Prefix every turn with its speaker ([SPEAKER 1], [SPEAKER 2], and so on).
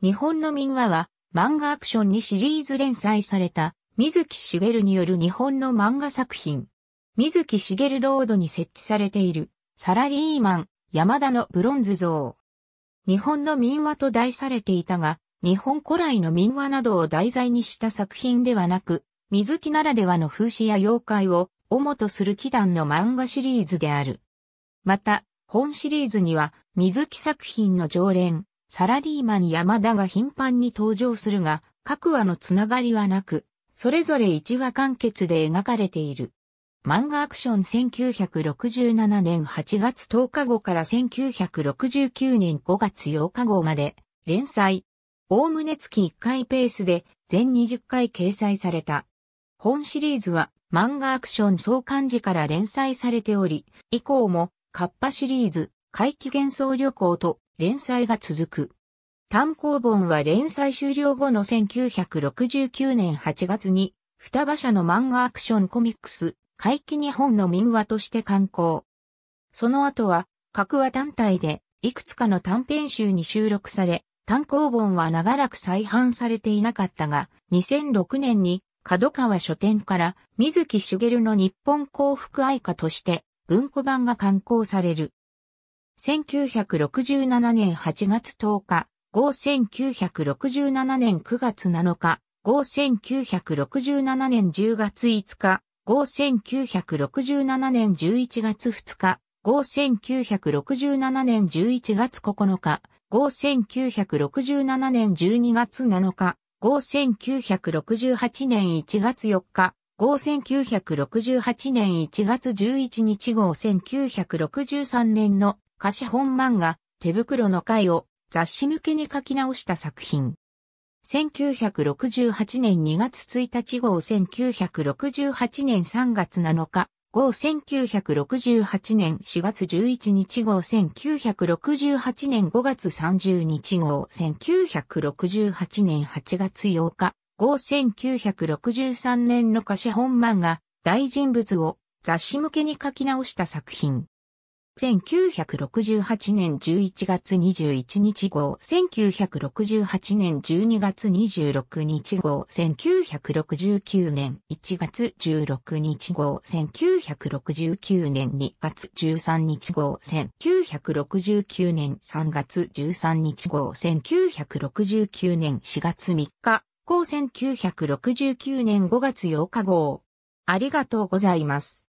[SPEAKER 1] 日本の民話は漫画アクションにシリーズ連載された水木しげるによる日本の漫画作品。水木しげるロードに設置されているサラリーマン山田のブロンズ像。日本の民話と題されていたが、日本古来の民話などを題材にした作品ではなく、水木ならではの風刺や妖怪を主とする祈願の漫画シリーズである。また、本シリーズには水木作品の常連、サラリーマン山田が頻繁に登場するが、各話のつながりはなく、それぞれ1話完結で描かれている。漫画アクション1967年8月10日号から1969年5月8日号まで連載。おおむね月1回ペースで全20回掲載された。本シリーズは漫画アクション総漢字から連載されており、以降もカッパシリーズ、怪奇幻想旅行と連載が続く。単行本は連載終了後の1969年8月に、双葉社の漫画アクションコミックス、怪奇日本の民話として刊行。その後は、各話単体で、いくつかの短編集に収録され、単行本は長らく再販されていなかったが、2006年に、角川書店から、水木しげるの日本幸福愛歌として、文庫版が刊行される。1967年8月10日、号1967年9月7日、号1967年10月5日、号1967年11月2日、号1967年11月9日、号1967年12月7日、号1968年1月4日、号1968年1月11日号1963年の歌詞本漫画、手袋の回を雑誌向けに書き直した作品。1968年2月1日号1968年3月7日号1968年4月11日号1968年5月30日号1968年8月8日号1963年の歌詞本漫画大人物を雑誌向けに書き直した作品。1968年11月21日号、1968年12月26日号、1969年1月16日号、1969年2月13日号、1969年3月13日号、1969年4月3日号、1969年5月8日号。ありがとうございます。